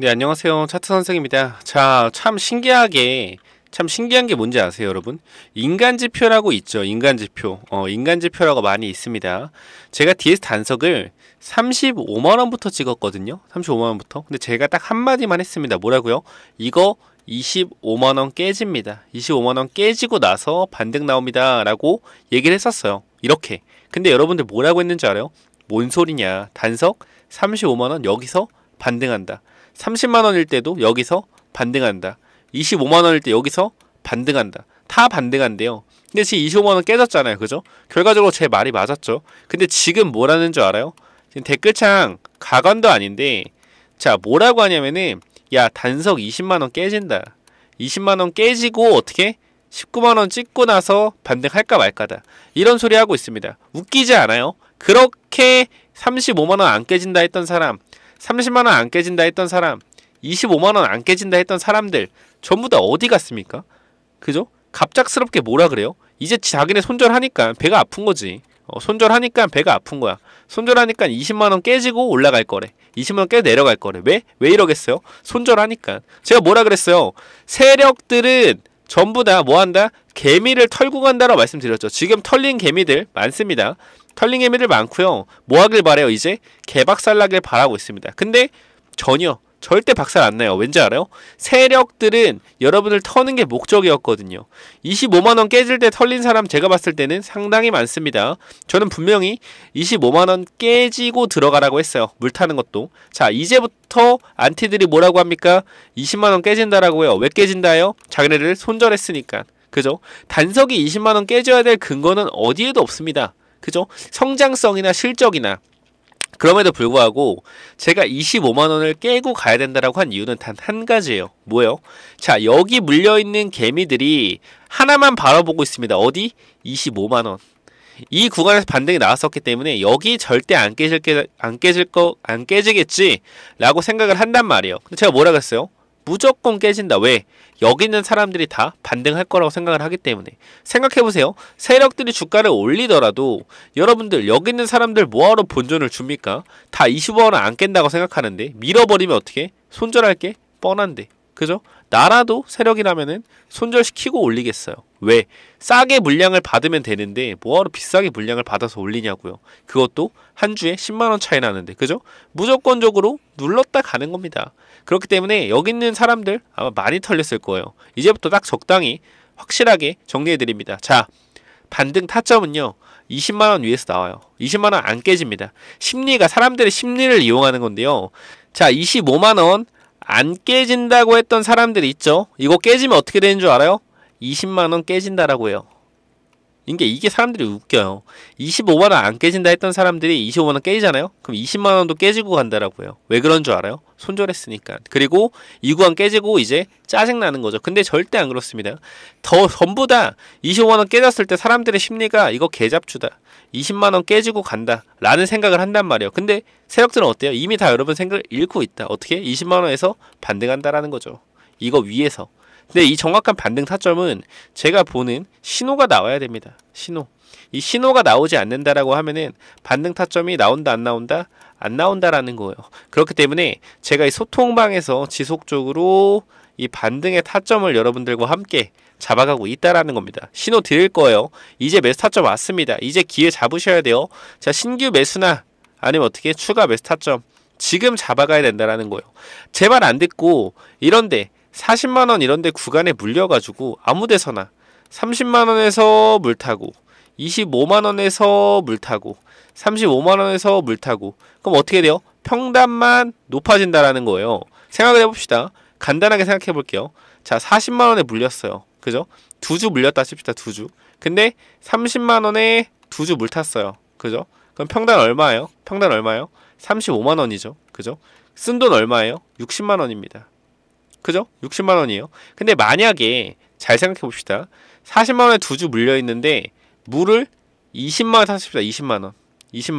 네, 안녕하세요. 차트 선생입니다. 자, 참 신기하게 참 신기한 게 뭔지 아세요, 여러분? 인간 지표라고 있죠. 인간 지표. 어, 인간 지표라고 많이 있습니다. 제가 DS 단석을 35만 원부터 찍었거든요. 35만 원부터. 근데 제가 딱 한마디만 했습니다. 뭐라고요? 이거 25만 원 깨집니다. 25만 원 깨지고 나서 반등 나옵니다라고 얘기를 했었어요. 이렇게. 근데 여러분들 뭐라고 했는지 알아요? 뭔 소리냐? 단석 35만 원 여기서 반등한다. 30만 원일 때도 여기서 반등한다. 25만 원일 때 여기서 반등한다. 다 반등한대요. 근데 지금 25만 원 깨졌잖아요. 그죠? 결과적으로 제 말이 맞았죠. 근데 지금 뭐라는 줄 알아요? 지금 댓글창 가관도 아닌데 자, 뭐라고 하냐면은 야, 단석 20만 원 깨진다. 20만 원 깨지고 어떻게 19만 원 찍고 나서 반등할까 말까다. 이런 소리 하고 있습니다. 웃기지 않아요? 그렇게 35만 원 안 깨진다 했던 사람 30만 원 안 깨진다 했던 사람, 25만 원 안 깨진다 했던 사람들 전부 다 어디 갔습니까? 그죠? 갑작스럽게 뭐라 그래요? 이제 자기네 손절하니까 배가 아픈 거지. 어, 손절하니까 배가 아픈 거야. 손절하니까 20만 원 깨지고 올라갈 거래. 20만 원깨 내려갈 거래. 왜? 왜 이러겠어요? 손절하니까. 제가 뭐라 그랬어요? 세력들은 전부 다 뭐 한다? 개미를 털고 간다라고 말씀드렸죠. 지금 털린 개미들 많습니다. 털링의미를 많고요. 뭐 하길 바래요 이제? 개박살 나길 바라고 있습니다. 근데 전혀 절대 박살 안 나요. 왠지 알아요? 세력들은 여러분을 터는 게 목적이었거든요. 25만원 깨질 때 털린 사람 제가 봤을 때는 상당히 많습니다. 저는 분명히 25만원 깨지고 들어가라고 했어요. 물 타는 것도. 자, 이제부터 안티들이 뭐라고 합니까? 20만원 깨진다라고 해요. 왜 깨진다요? 자기네를 손절했으니까. 그죠? 단석이 20만원 깨져야 될 근거는 어디에도 없습니다. 그죠? 성장성이나 실적이나 그럼에도 불구하고 제가 25만 원을 깨고 가야 된다라고 한 이유는 단 한 가지예요. 뭐예요? 자, 여기 물려 있는 개미들이 하나만 바라보고 있습니다. 어디? 25만 원. 이 구간에서 반등이 나왔었기 때문에 여기 절대 안 깨질 게, 안 깨질 거 안 깨지겠지라고 생각을 한단 말이에요. 근데 제가 뭐라 그랬어요? 무조건 깨진다. 왜? 여기 있는 사람들이 다 반등할 거라고 생각을 하기 때문에 생각해보세요. 세력들이 주가를 올리더라도 여러분들 여기 있는 사람들 뭐하러 본전을 줍니까? 다 20원을 안 깬다고 생각하는데 밀어버리면 어떻게? 손절할 게 뻔한데 그죠? 나라도 세력이라면은 손절시키고 올리겠어요. 왜? 싸게 물량을 받으면 되는데 뭐하러 비싸게 물량을 받아서 올리냐고요. 그것도 한 주에 10만원 차이 나는데 그죠? 무조건적으로 눌렀다 가는 겁니다. 그렇기 때문에 여기 있는 사람들 아마 많이 털렸을 거예요. 이제부터 딱 적당히 확실하게 정리해드립니다. 자 반등 타점은요. 20만원 위에서 나와요. 20만원 안 깨집니다. 심리가 사람들의 심리를 이용하는 건데요. 자 25만원 안 깨진다고 했던 사람들이 있죠. 이거 깨지면 어떻게 되는 줄 알아요? 20만원 깨진다라고 해요. 이게 이게 사람들이 웃겨요. 25만원 안 깨진다 했던 사람들이 25만원 깨지잖아요? 그럼 20만원도 깨지고 간다라고요. 왜 그런 줄 알아요? 손절했으니까. 그리고 이구안 깨지고 이제 짜증나는 거죠. 근데 절대 안 그렇습니다. 더 전부 다 25만원 깨졌을 때 사람들의 심리가 이거 개잡주다. 20만원 깨지고 간다 라는 생각을 한단 말이에요 근데 세력들은 어때요? 이미 다 여러분 생각을 잃고 있다 어떻게? 20만원에서 반등한다라는 거죠 이거 위에서 근데 이 정확한 반등 타점은 제가 보는 신호가 나와야 됩니다 신호 이 신호가 나오지 않는다라고 하면은 반등 타점이 나온다 안 나온다 안 나온다라는 거예요 그렇기 때문에 제가 이 소통방에서 지속적으로 이 반등의 타점을 여러분들과 함께 잡아가고 있다라는 겁니다. 신호 드릴 거예요. 이제 매수 타점 왔습니다. 이제 기회 잡으셔야 돼요. 자 신규 매수나 아니면 어떻게 추가 매수 타점 지금 잡아가야 된다라는 거예요. 제발 안 듣고 이런데 40만 원 이런데 구간에 물려가지고 아무데서나 30만 원에서 물 타고 25만 원에서 물 타고 35만 원에서 물 타고 그럼 어떻게 돼요? 평단만 높아진다라는 거예요. 생각을 해봅시다. 간단하게 생각해 볼게요. 자, 40만 원에 물렸어요. 그죠? 두 주 물렸다 싶시다두 주. 근데 30만 원에 두 주 물 탔어요. 그죠? 그럼 평단 얼마예요? 평단 얼마예요? 35만 원이죠. 그죠? 쓴 돈 얼마예요? 60만 원입니다. 그죠? 60만 원이에요. 근데 만약에 잘 생각해 봅시다. 40만 원에 두 주 물려 있는데 물을 20만 원탔습니다 20만 원.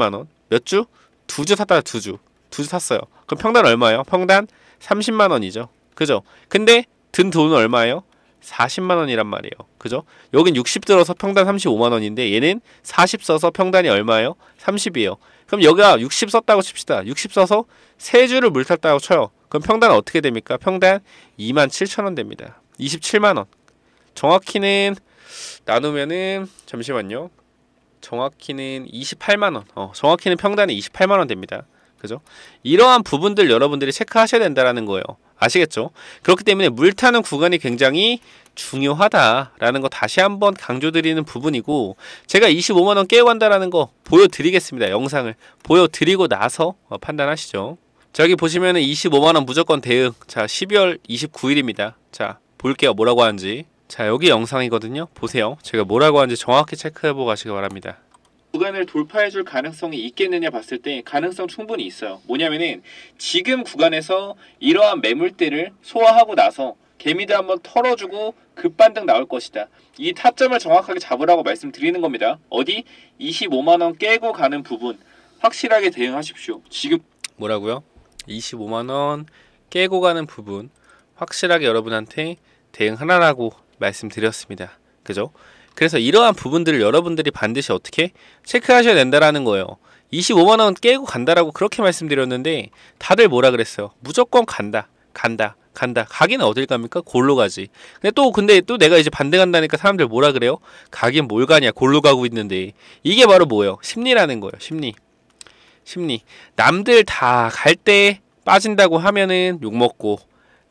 20만 원. 몇 주? 두 주 샀다. 두 주. 두 주 샀어요. 그럼 평단 얼마예요? 평단 30만 원이죠. 그죠? 근데 든 돈은 얼마예요? 40만 원이란 말이에요. 그죠? 여긴 60 들어서 평단 35만 원인데 얘는 40 써서 평단이 얼마예요? 30이에요. 그럼 여기가 60 썼다고 칩시다. 60 써서 세 줄을 물탔다고 쳐요. 그럼 평단 어떻게 됩니까? 평단 2만 7천 원 됩니다. 27만 원. 정확히는 나누면은 잠시만요. 정확히는 28만 원. 어, 정확히는 평단이 28만 원 됩니다. 그죠? 이러한 부분들 여러분들이 체크하셔야 된다라는 거예요. 아시겠죠? 그렇기 때문에 물 타는 구간이 굉장히 중요하다라는 거 다시 한번 강조드리는 부분이고 제가 25만원 깨고간다라는거 보여드리겠습니다. 영상을 보여드리고 나서 어, 판단하시죠. 저기보시면 25만원 무조건 대응 자 12월 29일입니다. 자 볼게요 뭐라고 하는지 자 여기 영상이거든요. 보세요. 제가 뭐라고 하는지 정확히 체크해보고 가시기 바랍니다. 구간을 돌파해 줄 가능성이 있겠느냐 봤을 때 가능성 충분히 있어요. 뭐냐면은 지금 구간에서 이러한 매물대를 소화하고 나서 개미들 한번 털어주고 급반등 나올 것이다. 이 타점을 정확하게 잡으라고 말씀드리는 겁니다. 어디 25만 원 깨고 가는 부분 확실하게 대응하십시오. 지금 뭐라고요? 25만 원 깨고 가는 부분 확실하게 여러분한테 대응하라라고 말씀드렸습니다. 그죠? 그래서 이러한 부분들을 여러분들이 반드시 어떻게 체크하셔야 된다라는 거예요. 25만 원 깨고 간다라고 그렇게 말씀드렸는데 다들 뭐라 그랬어요? 무조건 간다. 간다. 간다. 가긴 어딜 갑니까? 골로 가지. 근데 또 근데 또 내가 이제 반대 한다니까 사람들 뭐라 그래요? 가긴 뭘 가냐? 골로 가고 있는데 이게 바로 뭐예요? 심리라는 거예요. 심리. 심리. 남들 다 갈 때 빠진다고 하면은 욕 먹고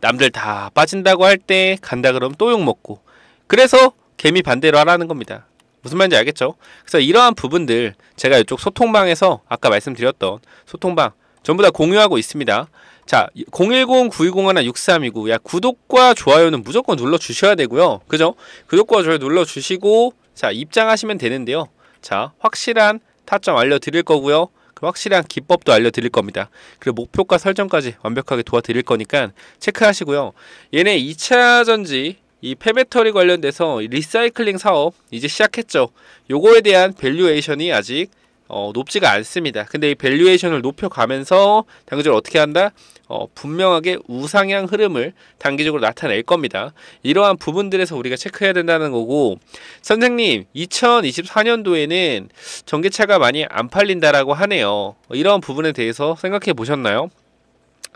남들 다 빠진다고 할 때 간다 그러면또욕 먹고 그래서 개미 반대로 하라는 겁니다. 무슨 말인지 알겠죠? 그래서 이러한 부분들 제가 이쪽 소통방에서 아까 말씀드렸던 소통방 전부 다 공유하고 있습니다. 자, 010-920-6329. 1 야, 구독과 좋아요는 무조건 눌러주셔야 되고요. 그죠? 구독과 좋아요 눌러주시고, 자, 입장하시면 되는데요. 자, 확실한 타점 알려드릴 거고요. 그 확실한 기법도 알려드릴 겁니다. 그리고 목표가 설정까지 완벽하게 도와드릴 거니까 체크하시고요. 얘네 2차전지 이 폐배터리 관련돼서 리사이클링 사업 이제 시작했죠. 요거에 대한 밸류에이션이 아직 어, 높지가 않습니다. 근데 이 밸류에이션을 높여가면서 당기적으 어떻게 한다? 어, 분명하게 우상향 흐름을 단기적으로 나타낼 겁니다. 이러한 부분들에서 우리가 체크해야 된다는 거고 선생님 2024년도에는 전기차가 많이 안 팔린다라고 하네요. 이러한 부분에 대해서 생각해 보셨나요?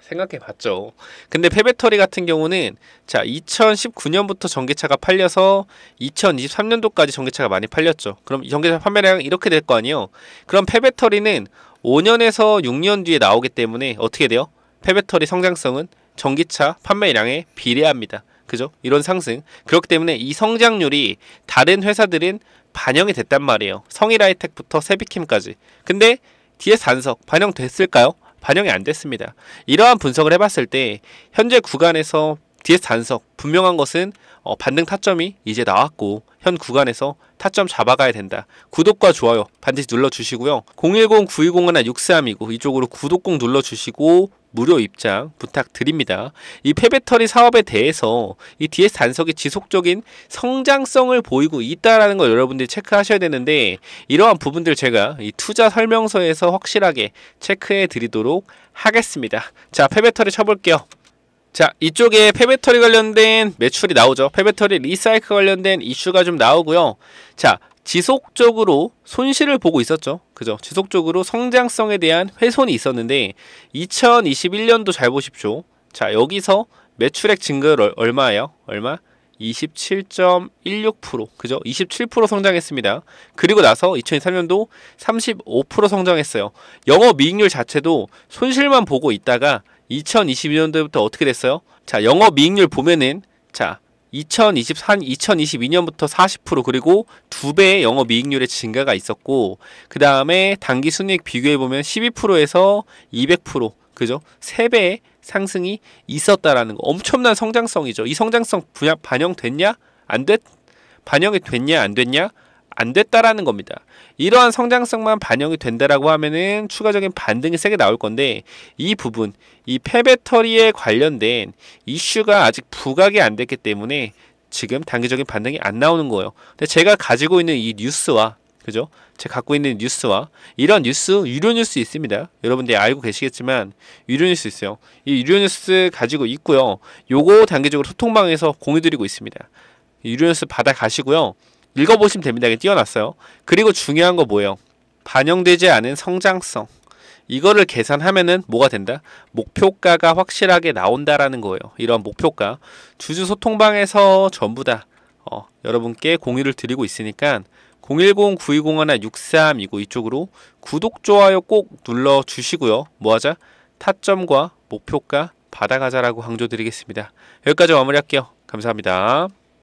생각해 봤죠. 근데 폐배터리 같은 경우는 자 2019년부터 전기차가 팔려서 2023년도까지 전기차가 많이 팔렸죠. 그럼 전기차 판매량 이렇게 될 거 아니에요. 그럼 폐배터리는 5년에서 6년 뒤에 나오기 때문에 어떻게 돼요? 폐배터리 성장성은 전기차 판매량에 비례합니다. 그죠? 이런 상승. 그렇기 때문에 이 성장률이 다른 회사들은 반영이 됐단 말이에요. 성일하이텍부터 세비킴까지. 근데 뒤에 단석 반영됐을까요? 반영이 안 됐습니다. 이러한 분석을 해봤을 때 현재 구간에서 DS 단석 분명한 것은 어, 반등 타점이 이제 나왔고 현 구간에서 타점 잡아가야 된다. 구독과 좋아요 반드시 눌러주시고요. 010-920-6329 이쪽으로 구독 꼭 눌러주시고 무료 입장 부탁드립니다. 이 폐배터리 사업에 대해서 이 DS 단석이 지속적인 성장성을 보이고 있다라는 걸 여러분들이 체크하셔야 되는데 이러한 부분들 제가 이 투자 설명서에서 확실하게 체크해 드리도록 하겠습니다. 자, 폐배터리 쳐볼게요. 자 이쪽에 폐배터리 관련된 매출이 나오죠 폐배터리 리사이클 관련된 이슈가 좀 나오고요 자 지속적으로 손실을 보고 있었죠 그죠 지속적으로 성장성에 대한 훼손이 있었는데 2021년도 잘 보십시오 자 여기서 매출액 증가율 얼마예요 얼마 27.16% 그죠? 27% 성장했습니다. 그리고 나서 2 0 2 3년도35% 성장했어요. 영업 이익률 자체도 손실만 보고 있다가 2022년도부터 어떻게 됐어요? 자, 영업 이익률 보면은 자, 2023, 2022년부터 40% 그리고 두 배의 영업 이익률의 증가가 있었고 그 다음에 단기 순이익 비교해 보면 12%에서 200% 그죠? 세 배의 상승이 있었다라는 거 엄청난 성장성이죠. 이 성장성 분야 반영됐냐? 안 됐? 반영이 됐냐? 안 됐냐? 안 됐다라는 겁니다. 이러한 성장성만 반영이 된다라고 하면은 추가적인 반등이 세게 나올 건데 이 부분 이 폐배터리에 관련된 이슈가 아직 부각이 안 됐기 때문에 지금 단기적인 반등이 안 나오는 거예요. 근데 제가 가지고 있는 이 뉴스와 그죠? 제가 갖고 있는 뉴스와 이런 뉴스 유료 뉴스 있습니다. 여러분들 알고 계시겠지만 유료 뉴스 있어요. 이 유료 뉴스 가지고 있고요. 요거 단기적으로 소통방에서 공유드리고 있습니다. 유료 뉴스 받아 가시고요. 읽어보시면 됩니다. 이게 띄어놨어요. 그리고 중요한 거 뭐예요? 반영되지 않은 성장성. 이거를 계산하면은 뭐가 된다? 목표가가 확실하게 나온다라는 거예요. 이런 목표가. 주주 소통방에서 전부 다 어, 여러분께 공유를 드리고 있으니까 010-920-6329 1 이쪽으로 구독, 좋아요 꼭 눌러주시고요. 뭐하자? 타점과 목표가 받아가자라고 강조드리겠습니다. 여기까지 마무리할게요. 감사합니다.